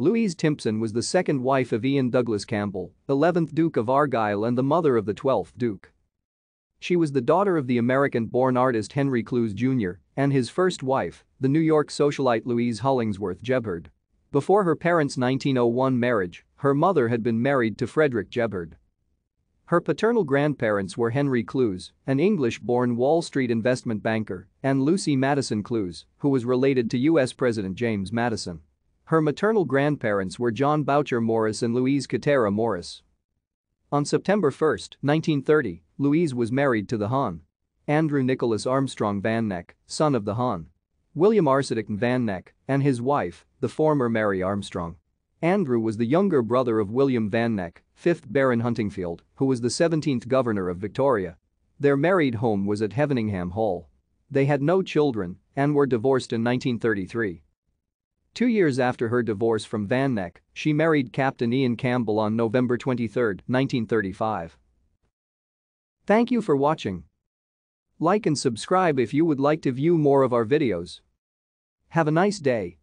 Louise Timpson was the second wife of Ian Douglas Campbell, 11th Duke of Argyll and the mother of the 12th Duke. She was the daughter of the American-born artist Henry Clews Jr. and his first wife, the New York socialite Louise Hollingsworth Jebbard. Before her parents' 1901 marriage, her mother had been married to Frederick Jebbard. Her paternal grandparents were Henry Clews, an English-born Wall Street investment banker, and Lucy Madison Clews, who was related to U.S. President James Madison. Her maternal grandparents were John Boucher Morris and Louise Katera Morris. On September 1, 1930, Louise was married to the Hon. Andrew Nicholas Armstrong Van Neck, son of the Hon. William Arsidik Van Neck, and his wife, the former Mary Armstrong. Andrew was the younger brother of William Van Neck, 5th Baron Huntingfield, who was the 17th Governor of Victoria. Their married home was at Heveningham Hall. They had no children and were divorced in 1933. Two years after her divorce from Van Neck, she married Captain Ian Campbell on November 23, 1935. Thank you for watching. Like and subscribe if you would like to view more of our videos. Have a nice day.